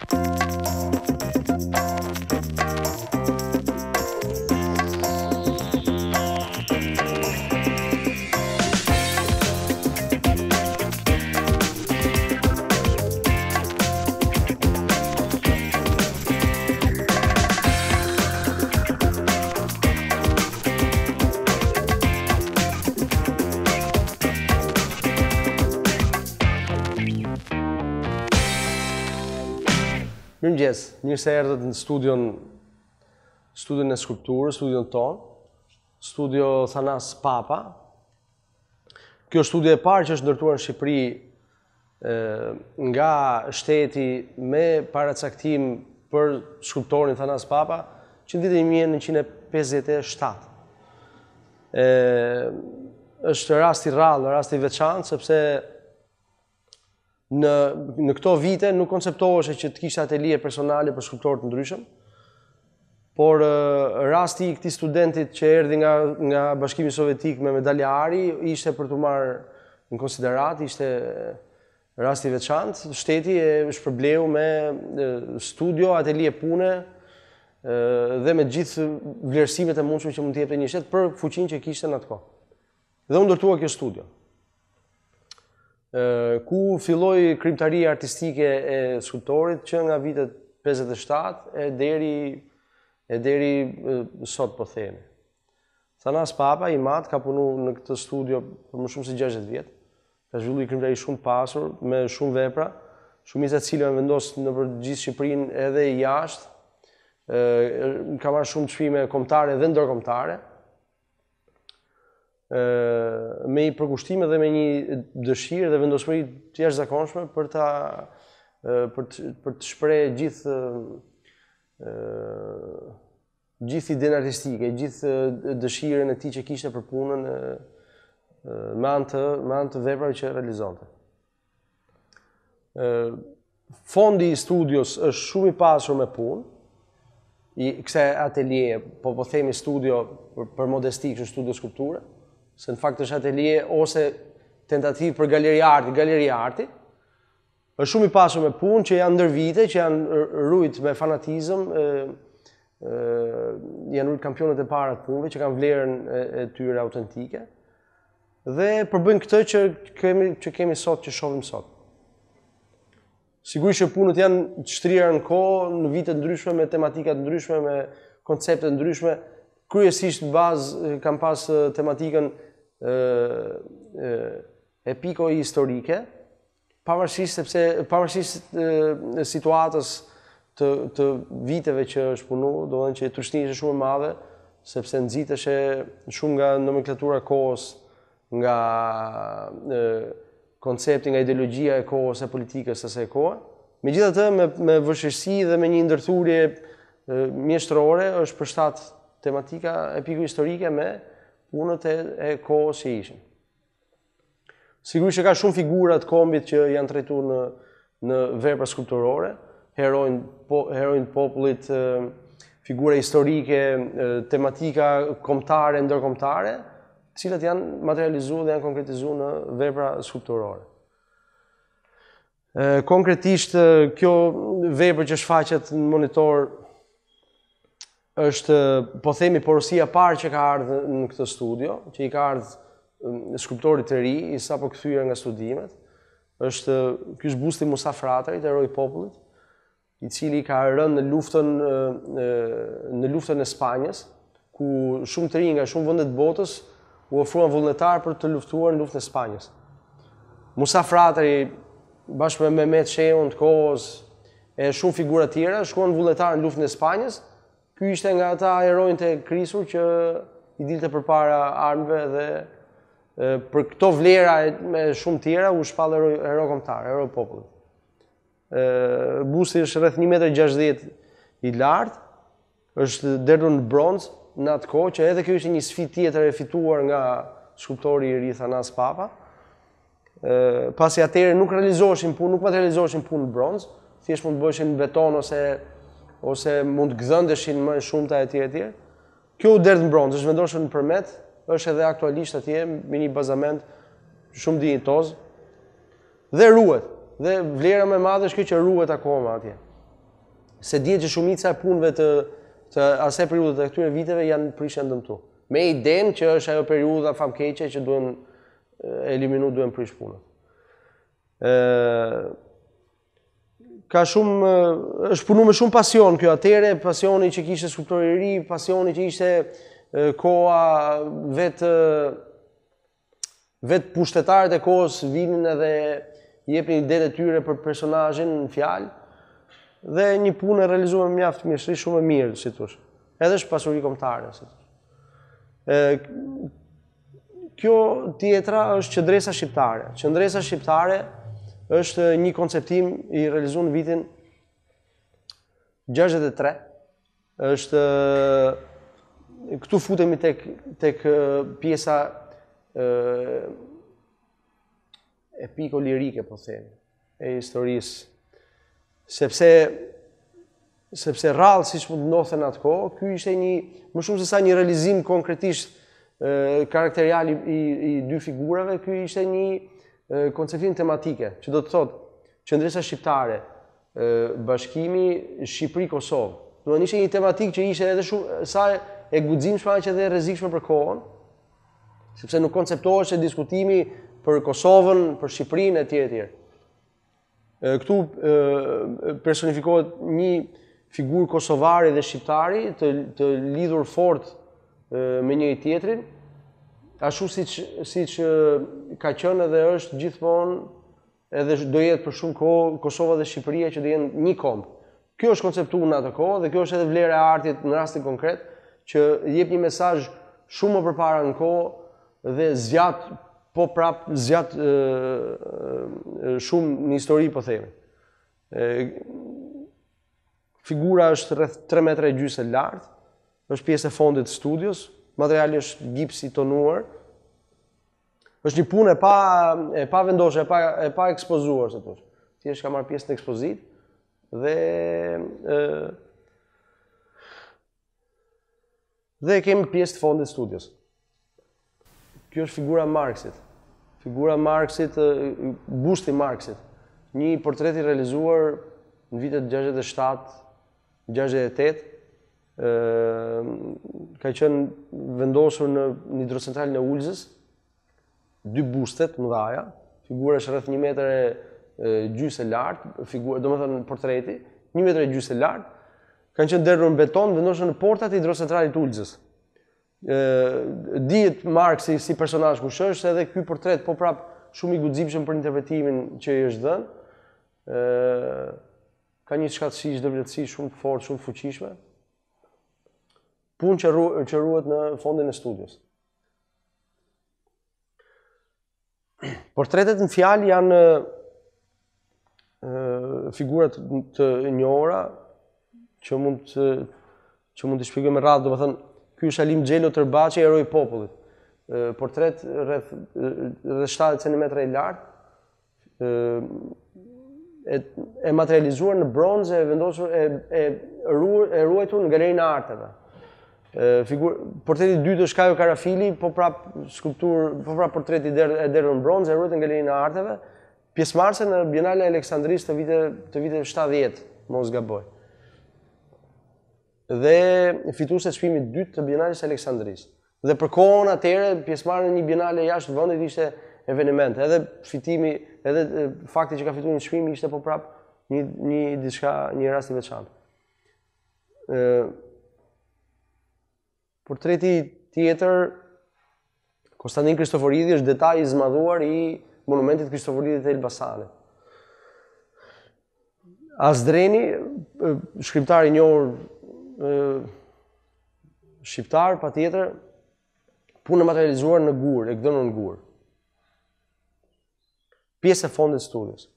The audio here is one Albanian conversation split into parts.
うん。Mirë më gjesë, mirë se erdhët në studion, studion e skulpturës, studion tonë, studio Thanas Papa. Kjo studio e parë që është ndërtuar në Shqipëri nga shteti me paracaktim për skulptorin Thanas Papa, që në vitin 1957. është rasti rallë, rasti veçanë, sepse në, në këto vite nuk konceptohëshe që të kishte atelier personale për skulptorë në ndryshëm, por rasti i këti studentit që erdi nga, nga bashkimi sovjetik me medalje Ari, ishte për të marë në konsiderat, ishte rasti veçantë, shteti e shpërbleu me studio, atelier pune, dhe me gjithë vlerësimet e mundshme që mund të jepte një shtet për fuqinë që kishte në atë kohë. Dhe u ndërtua kjo studio ku filloi krimtaria artistike e skulptorit që nga vitet 57 e deri deri sot po themi. Thanas Papa i mat ka punu në këtë studio për më shumë se 60 vjet. Ka zhvillu i krimtari shumë pasur me shumë vepra, shumë isa cilëve vendosë në për gjithë Shqiprin edhe jashtë. ka marrë shumë qëfime komptare dhe ndërkomptare me i përkushtime dhe me një dëshirë dhe vendosmëri të jashtë zakonshme për, ta, për, të, për të shprej gjithë gjithë idin artistike, gjithë dëshirën e ti që kishtë për punën me anë të, me anë të veprave që realizonte. Fondi i studios është shumë i pasur me punë, i kse atelje, po po themi studio për, modestikë modesti, studio skulpture, se në fakt është atelier ose tentativë për galeri arti, galeri arti, është shumë i pasur me punë që janë ndër vite, që janë rrujt me fanatizëm, janë rrujt kampionët e parat punëve, që kanë vlerën e tyre autentike, dhe përbën këtë që kemi sot që shovim sot. Sigurisht që punët janë shtrirë në ko, në vite të ndryshme, me tematika të ndryshme, me konceptet të ndryshme, kryesisht bazë kam pas tematikën epiko historike, pavarësisht sepse pavarësisht situatës të viteve që është punu, do të thënë që turshtia është shumë e madhe, sepse është shumë nga nomenklatura e kohës, nga koncepti, nga ideologjia e kohës, e politikës së asaj kohe. Megjithatë me me vështirësi dhe me një ndërthurje mjeshtrore është përshtat tematika epiko historike me punët e, e kohës si ishin. Sigurisht që ka shumë figurat kombit që janë trajtuar në në vepra skulpturore, heroin po, heroin popullit, figura historike, tematika kombëtare, ndërkombëtare, të cilat janë materializuar dhe janë konkretizuar në vepra skulpturore. Konkretisht, kjo vepër që shfaqet në monitor është, po themi, porosia parë që ka ardhë në këtë studio, që i ka ardhë um, skulptorit të ri, i sa po këthyre nga studimet, është kështë busti Musa Fratarit, eroj popullit, i cili ka rënë në luftën, në luftën e Spanjës, ku shumë të ri nga shumë vëndet botës u ofruan vullnetar për të luftuar në luftën e Spanjës. Musa Fratari, bashkë me Mehmet Sheon të kohës, e shumë figurat tjera, shkuan vullnetar në luftën e Spanjës, Ky ishte nga ata heronjtë e Krisur që i dilte përpara armëve dhe e, për këto vlera e, me shumë tjera u shpall hero hero kombëtar, hero popull. Ë busti është rreth 1.60 m i lartë, është derdhur në bronz në atë kohë që edhe ky ishte një sfidë tjetër e fituar nga skulptori i ri Thanas Papa. Ë pasi atëherë nuk realizoheshin punë, nuk materializoheshin punë në bronz, thjesht mund të bëheshin beton ose ose mund gëzëndeshin më shumë të e tjere-tjere, Kjo u derdhë në bronzë, është vendoshën në përmet, është edhe aktualisht atje, mini bazament, shumë di tozë, dhe ruet, dhe vlera me madhë është kjo që ruet akoma atje. Se dje që shumica e punve të, të ase periudet e këtyre viteve janë prishë e ndëmtu. Me i denë që është ajo periuda famkeqe që duen eliminu, duen prishë punët. E ka shumë, është punu me shumë pasion kjo atere, pasioni që kishte skulptori i ri, pasioni që ishte koha vetë vetë pushtetarët e kohës vinin edhe jepnin idetë të tyre për personazhin në fjalë. Dhe një punë e realizuar mjaft mirë, shumë e mirë, si thosh. Edhe është pasuri kombëtare, si thosh. Ë kjo tjetra është qendresa shqiptare. Qendresa shqiptare është një konceptim i realizuar në vitin 63. Është këtu futemi tek tek pjesa ë epiko lirike po themi, e historisë sepse sepse rrallë siç mund të ndosen atko, ky ishte një më shumë se sa një realizim konkretisht karakterial i dy figurave, ky ishte një konceptin tematike, që do të thotë qendresa shqiptare, bashkimi Shqipëri-Kosovë. Do të ishte një tematikë që ishte edhe shumë sa e guximshme që edhe e rrezikshme për kohën, sepse nuk konceptohej se diskutimi për Kosovën, për Shqipërinë etj etj. Këtu personifikohet një figurë kosovari dhe shqiptari të, të lidhur fort me një i tjetrin, ashtu si që, si që ka qënë edhe është gjithmonë edhe do jetë për shumë kohë Kosova dhe Shqipëria që do jenë një kompë. Kjo është konceptu në atë kohë dhe kjo është edhe vlerë e artit në rastin konkret që jep një mesaj shumë më përpara në kohë dhe zjatë po prapë zjatë shumë një histori po themi. E, figura është rreth 3 metra e gjysë e lartë, është pjesë e fondit studios, materiali është gips i tonuar. Është një punë e pa e pa vendosur, e pa e pa ekspozuar se thosh. Ti ka marr pjesë në ekspozitë dhe ë dhe kemi pjesë të fondit studios. Kjo është figura e Marksit. Figura e Marksit, busti i Marksit. Një portret i realizuar në vitet 67, 68, Ehm, ka qenë vendosur në një hidrocentral në Ulzës, dy bustet më dhaja, figura është rreth 1 metër e gjysë lart, figura, domethënë portreti, 1 metër e gjysë lart, kanë qenë në beton vendosur në portat e hidrocentralit të Ulzës. ë dihet Marksi si personazh kush është, edhe ky portret po prap shumë i guximshëm për interpretimin që i është dhënë. ë ka një shkatësi dëvletësi shumë të fortë, shumë fuqishme punë që, ru, që ruhet në fondin e studios. Portretet në fjalë janë e, figurat të njohura që mund të që mund të shpjegoj me radhë, do të thënë, ky është Alim Xhelo Tërbaçi, hero i popullit. E, portret rreth rreth 7 cm i lartë, ë e e materializuar në bronzë e vendosur e e ruajtur në galerinë e arteve. Portretit dytë është Kajo Karafili, po prap skulptur, po prap portretit e derën në bronzë, e rrët në galerinë e arteve, pjesmarëse në në Bienale Aleksandris të vite 70, mos nga bojë. Dhe fitur se shpimi dytë të Bienale Aleksandris. Dhe për kohën atere, pjesë në një Bienale jashtë vëndit ishte eveniment. Edhe fitimi, edhe fakti që ka fitur një shpimi ishte po prap një rasti veçantë. Portreti tjetër, Konstantin Kristoforidi është detaj i zmadhuar i monumentit Kristoforidi të Elbasanit. Azdreni, shkriptar i njohur shqiptar, pa tjetër, punë materializuar në gurë, e këdënë në gurë. Pjesë e fondet studios.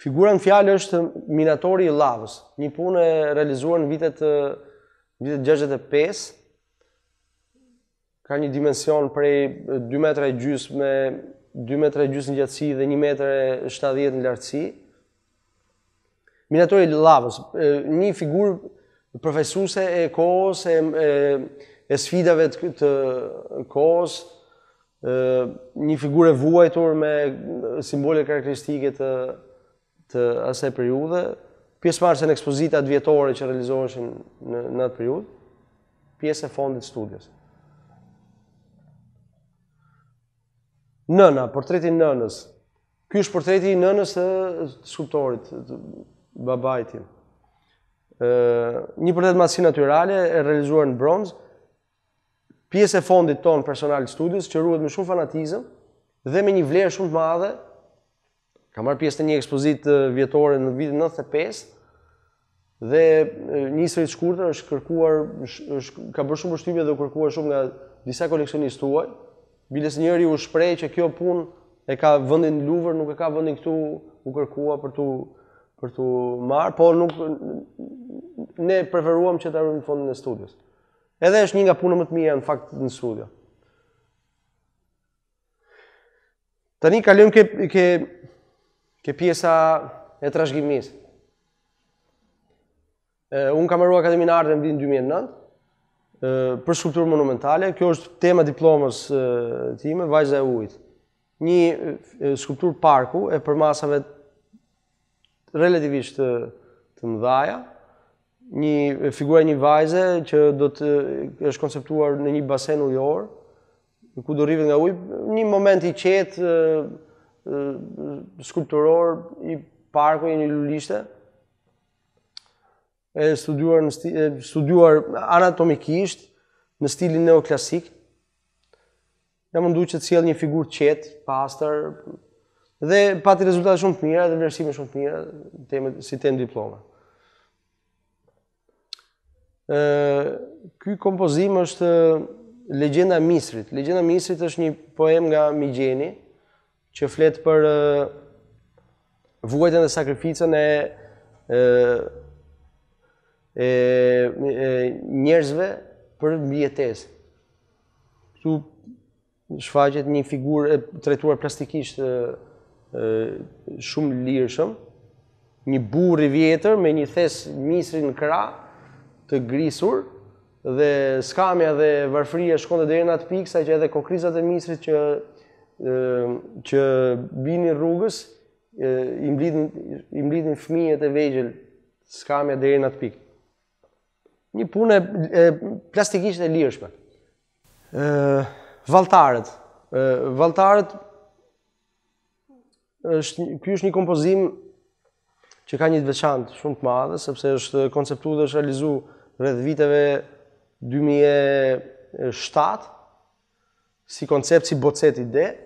Figura në fjalë është minatori i lavës, një punë e realizuar në vitet vitet 65. Ka një dimension prej 2 metra e gjys me 2 metra e gjys në gjatësi dhe 1 metra e 70 në lartësi. Minatori i lavës, një figurë përfaqësuese e kohës e, e, e sfidave të kohës, një figurë e vuajtur me simbole karakteristike të të ase periudhe, pjesë marë që në ekspozitat vjetore që realizoheshin në atë periudhe, pjesë e fondit studios. Nëna, portreti nënës. Ky është portreti i nënës të skulptorit, të babajti. Një portret më si e realizuar në bronzë, pjesë e fondit tonë personalit studios, që rruhet me shumë fanatizëm, dhe me një vlerë shumë të madhe Kam marrë pjesë të një ekspozitë vjetore në vitin 95 dhe një histori shkurtër është kërkuar është ka bërë shumë përshtypje dhe kërkuar shumë nga disa koleksionistë tuaj. Biles njëri u shpreh që kjo punë e ka vendin në Louvre, nuk e ka vendin këtu u kërkuar për tu për tu marr, por nuk ne preferuam që ta rrim në fondin e studios. Edhe është një nga punët më të mira në fakt në studio. Tani kalojmë ke ke pjesa e trashëgimisë. Unë un kam arrua Akademinë e Artëve në vitin 2009, për skulpturë monumentale. Kjo është tema diplomës time, vajza e ujit. Një skulptur parku e për masave relativisht të, të mëdhaja, një figurë një vajze që do të është konceptuar në një basen ujor ku do rrive nga uj, një moment i qetë, skulpturor i parku i një lulishte, e studuar, në studuar anatomikisht në stilin neoklasik. Jam mundu që të cilë një figur qetë, pastor, dhe pati rezultate shumë të mira dhe vlerësime shumë të mira si temë diploma. Ky kompozim është Legjenda e Misrit. Legjenda e Misrit është një poem nga Migjeni, që flet për vuajtjen e sakrificën e e njerëzve për mbijetesë. Këtu shfaqet një figurë e trajtuar plastikisht shumë lirshëm, një burr i vjetër me një thes misri në krah të grisur dhe skamja dhe varfria shkon dhe në atë pikë që edhe kokrizat e misrit që që binin rrugës, i mblidin i mblidhin fëmijët e vegjël skamja deri në të pikë. Një punë e plastikisht e lirshme. ë valtarët. ë valtarët është ky është një kompozim që ka një të veçantë shumë të madhe sepse është konceptuar dhe është realizuar rreth viteve 2007 si koncept si bocet ide,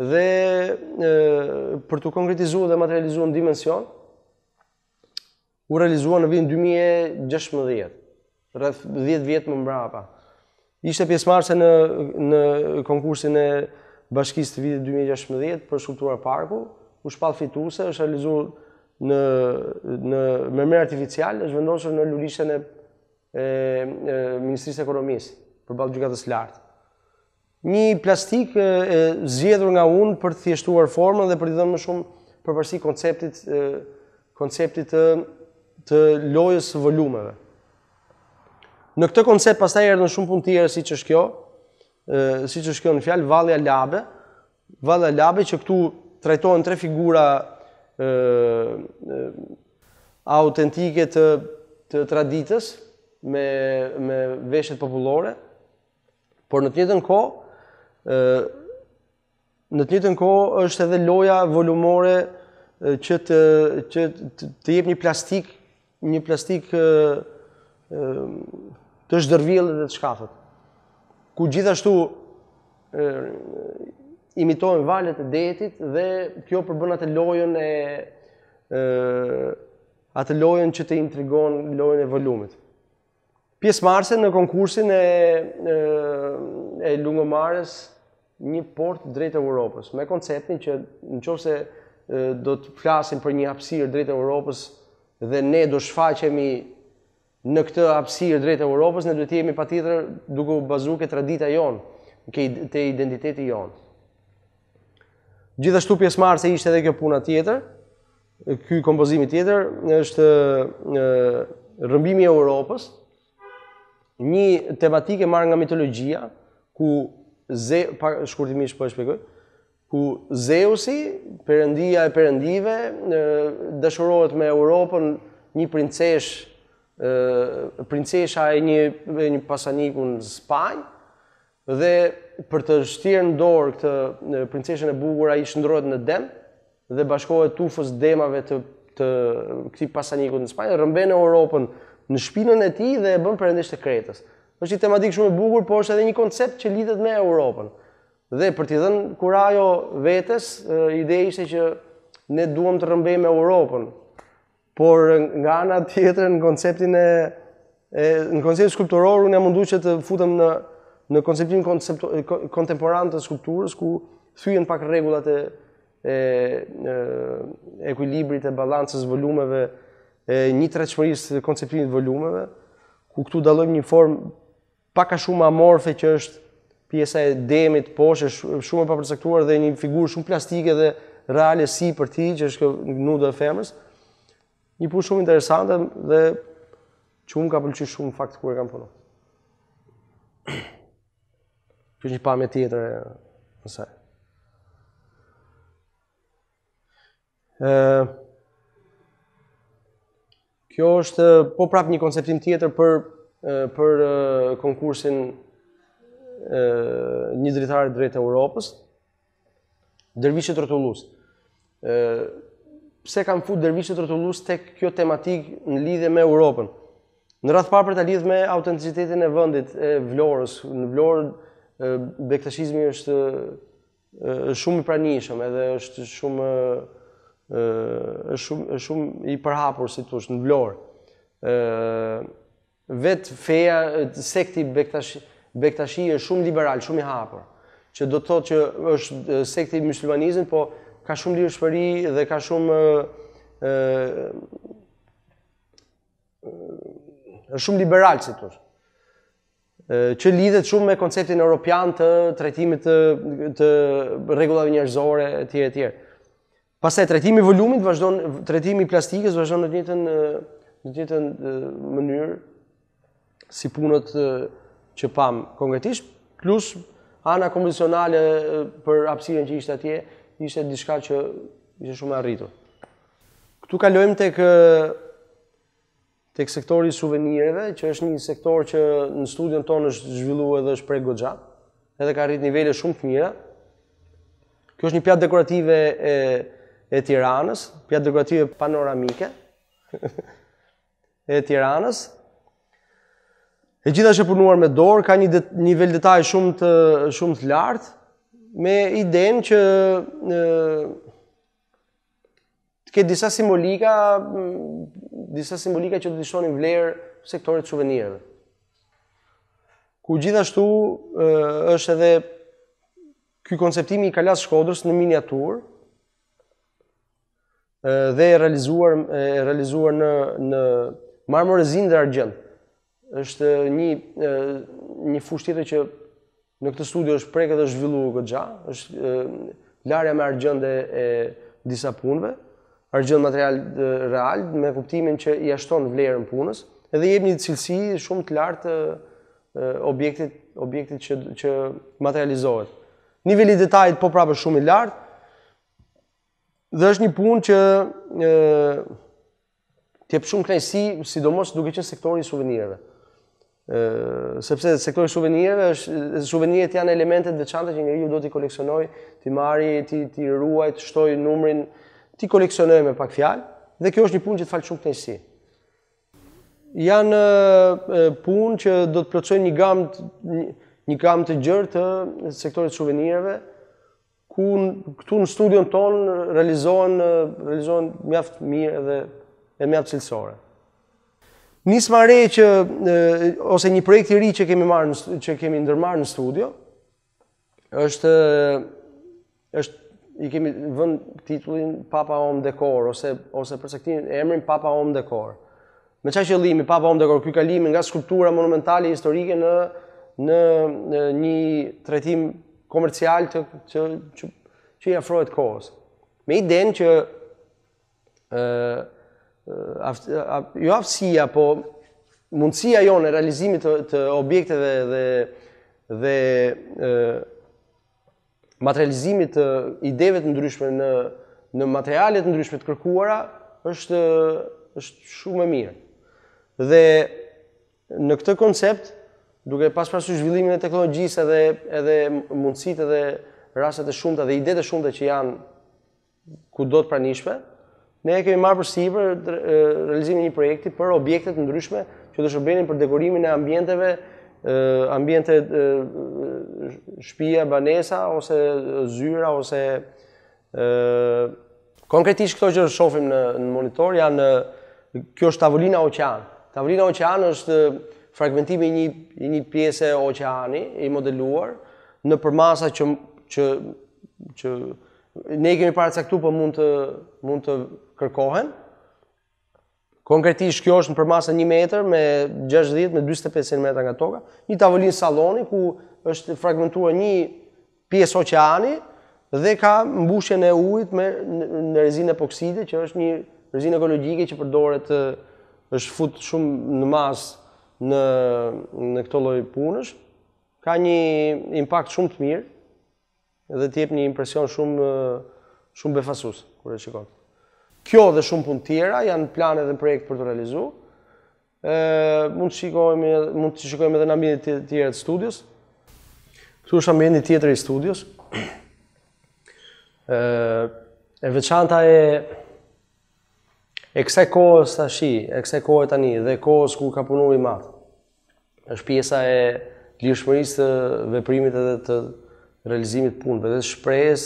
dhe e, për të konkretizuar dhe materializuar në dimension, u realizuar në vitin 2016, rreth 10 vjet më mbrapa. Ishte pjesëmarrëse në në konkursin e bashkisë të vitit 2016 për skulptura parku, u shpall fituese, është realizuar në në mërmer artificial, është vendosur në lulishen e, e, e Ministrisë Ekonomisë përballë gjykatës së lartë një plastik zgjedhur nga unë për të thjeshtuar formën dhe për të dhënë më shumë përpërsi konceptit konceptit të të lojës së volumeve. Në këtë koncept pastaj erdhën shumë punë tjere, siç është kjo, ë siç është kjo në fjalë Vallja Labe, Vallja Labe që këtu trajtohen tre figura ë autentike të të traditës me me veshjet popullore, por në të njëjtën kohë në të njëjtën kohë është edhe loja volumore që të që të jep një plastik, një plastik ë të zhdërvjellë dhe të shkafët. Ku gjithashtu imitojnë valet e detit dhe kjo përbën atë lojën e ë atë lojën që të intrigon lojën e volumit pjesëmarrëse në konkursin e e, lungomarës një port drejt Evropës me konceptin që nëse do të flasim për një hapësirë drejt Evropës dhe ne do shfaqemi në këtë hapësirë drejt Evropës, ne duhet të jemi patjetër duke u bazuar ke tradita jon, ke identiteti jon. Gjithashtu pjesëmarrëse ishte edhe kjo puna tjetër, ky kompozimi tjetër është rëmbimi i Europës, një tematikë marrë nga mitologjia ku ze pa shkurtimisht po e shpjegoj ku Zeusi, perëndia e perëndive, dashurohet me Europën, një princesh, princesha e një një pasaniku në Spanjë dhe për të shtirë në dorë këtë princeshën e bugur, a i shëndrojt në dem dhe bashkohet tufës demave të, të këti pasanikut në Spanjë, rëmbe Europën në shpinën e tij dhe e bën perëndesh të Kretës. Është një tematik shumë e bukur, por është edhe një koncept që lidhet me Europën. Dhe për t'i dhënë kurajo vetes, ideja ishte që ne duam të rrëmbejmë me Europën. Por nga ana tjetër në konceptin e, e në konceptin skulptoror unë jam të futem në në konceptin kontemporan të skulpturës ku thyen pak rregullat e e ekuilibrit e balancës volumeve e një treqëmërisë të konceptimit volumeve, ku këtu dalojmë një formë pak a shumë amorfe që është pjesa e demit, poshë, shumë e papërsektuar dhe një figurë shumë plastike dhe reale si për ti, që është nudo e femës. Një punë shumë interesante dhe që unë ka pëllqy shumë fakt e kam punu. Kjo është një pamje tjetër e nësaj. Kjo është po prap një konceptim tjetër për për konkursin e një dritari drejt Europës. Dervishi trotullus. Ë pse kam futur dervishin trotullus tek kjo tematik në lidhje me Europën? Në radh parë për ta me autenticitetin e vendit e Vlorës, në Vlorë bektashizmi është shumë i pranishëm edhe është shumë është shumë është shumë i përhapur si thosh në vlorë. ë vet feja sekti Bektash Bektashi është shumë liberal, shumë i hapur, që do të thotë që është sekti i po ka shumë lirëshpëri dhe ka shumë ë është shumë liberal si thosh që lidhet shumë me konceptin europian të trajtimit të të rregullave njerëzore tjere etj. Pastaj tretimi i volumit vazhdon tretimi i plastikës vazhdon në të njëjtën në të njëjtën mënyrë si punët që pam konkretisht plus ana kompozicionale për hapësirën që ishte atje ishte diçka që ishte shumë e arritur. Ktu kalojmë tek tek sektori i suvenirëve, që është një sektor që në studion tonë është zhvilluar dhe është prej goxha, edhe ka arrit nivele shumë të mira. Kjo është një pjatë dekorative e e Tiranës, pja dekorative panoramike e Tiranës. E gjitha është e punuar me dorë, ka një nivel detaj shumë të shumë të lartë me idenë që të ketë disa simbolika, disa simbolika që të të shonin vlerë sektorit suvenirëve. Ku gjithashtu është edhe këj konceptimi i kalas shkodrës në miniaturë, dhe e realizuar, realizuar në, në marmorezin dhe argjën. është një, një fush që në këtë studio është këtë është zhvillu këtë gja, është larja me argjën dhe e disa punëve, argjën material real, me kuptimin që i ashton vlerën punës, edhe jep një cilësi shumë të lartë objektit, objektit që, që materializohet. Niveli detajit po prapë shumë i lartë, Dhe është një punë që ë jep shumë kënaqësi, sidomos duke qenë sektori i suvenirëve. sepse sektori i suvenirëve është suvenirët janë elemente të veçanta që njeriu do t'i koleksionojë, ti marrë, ti ti ruaj, të shtoj numrin, ti koleksionoj me pak fjalë dhe kjo është një punë që të fal shumë kënaqësi. Janë punë që do të plotësojnë një gamë një, një gamë të gjerë të sektorit të suvenirëve, ku këtu në studion ton realizohen realizohen mjaft mirë dhe dhe mjaft cilësore. ma re që ose një projekt i ri që kemi marrë që kemi ndërmarrë në studio është është i kemi vënë titullin Papa Om Dekor ose ose për saktësi emrin Papa Om Dekor. Me çfarë qëllimi Papa Om Dekor ky kalimi nga skulptura monumentale historike në në një trajtim komercial të që që që i afrohet kohës. Me idenë që ë uh, aft, aft, jo aftësia, po mundësia jonë e realizimit të, të objekteve dhe dhe, ë materializimit të ideve të ndryshme në në materiale të ndryshme të kërkuara është është shumë e mirë. Dhe në këtë koncept ë duke pas pasu zhvillimin e teknologjisë edhe edhe mundësitë edhe rastet e shumta dhe idetë e shumta që janë ku do të pranishme, ne e kemi marrë për sipër realizimin e një projekti për objekte të ndryshme që do të shërbenin për dekorimin e ambienteve, ambiente shtëpia, banesa ose zyra ose konkretisht këto që shohim në në monitor janë kjo është tavolina oqean. Tavolina oqean është fragmentimi një një pjese oqeani i modeluar në përmasa që që që ne kemi paracaktuar po mund të mund të kërkohen. Konkretisht kjo është në përmasa 1 metër me 60 me 45 cm nga toka, një tavolinë salloni ku është fragmentuar një pjesë oqeani dhe ka mbushjen e ujit me në rezinë epokside që është një rezinë ekologjike që përdoret është fut shumë në masë në në këtë lloj punësh ka një impakt shumë të mirë dhe të jep një impresion shumë shumë befasues kur e qikon. Kjo dhe shumë punë tjera janë plane dhe projekt për të realizuar. Ë mund të shikojmë mund të shikojmë edhe në ambientet tjera të studios. këtu është ambienti tjetër i studios. Ë e e, veçanta e E kësaj kohës të shi, e kësaj kohët tani, dhe kohës ku ka punu i madhë, është pjesa e lirëshmërisë të veprimit edhe të realizimit punëve, dhe shprejes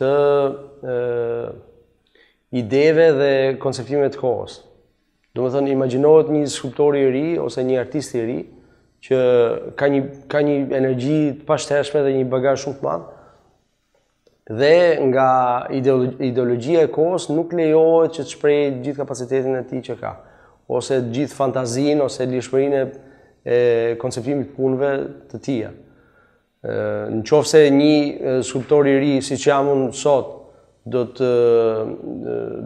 të ideve dhe konceptime të kohës. Do më thënë, imaginohet një skuptori i ri, ose një artisti i ri, që ka një, ka një energji të pashtershme dhe një bagaj shumë të madhë, dhe nga ideologjia e kohës nuk lejohet që të shpreh gjithë kapacitetin e tij që ka ose gjithë fantazin ose lirshmërinë e, konceptimit të punëve të tij. ë në qoftë se një skulptor i ri siç jam unë sot do të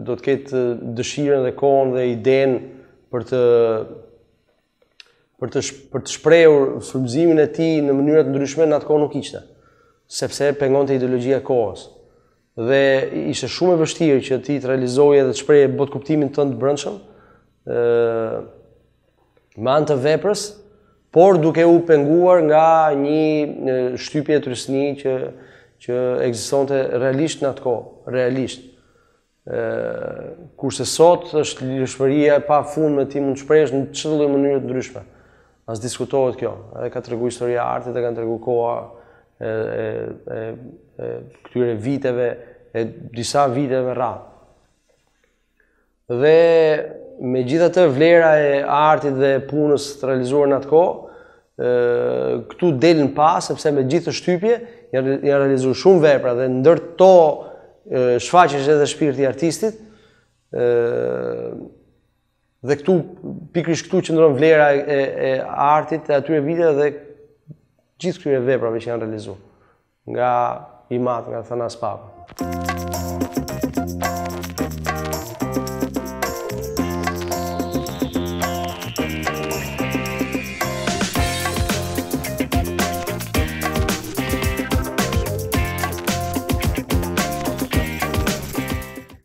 do të ketë dëshirën dhe kohën dhe iden për të për të për të shprehur frymëzimin e tij në mënyra të ndryshme nuk ishte sepse pengonte ideologjia e kohës. Dhe ishte shumë e vështirë që ti të realizoje dhe të shprehe bot kuptimin tënd të brendshëm, ë me anë të veprës, por duke u penguar nga një shtypje trysni që që ekzistonte realisht në atë kohë, realisht ë kurse sot është lirshëria e fund me ti mund të shprehësh në çdo lloj mënyre të ndryshme. As diskutohet kjo. Edhe ka regu historia e artit, e të regu koha, e, këtyre viteve, e disa viteve rratë. Dhe me gjitha të vlera e artit dhe punës të realizuar në atë kohë, këtu delin pas, sepse me gjithë shtypje, një realizu shumë vepra dhe ndërto to shfaqesh edhe shpirti artistit, dhe këtu, pikrish këtu që ndronë vlera e, e artit e atyre viteve dhe gjithë këtyre veprave që janë realizuar nga i mat nga Thanas Papa. Thank you.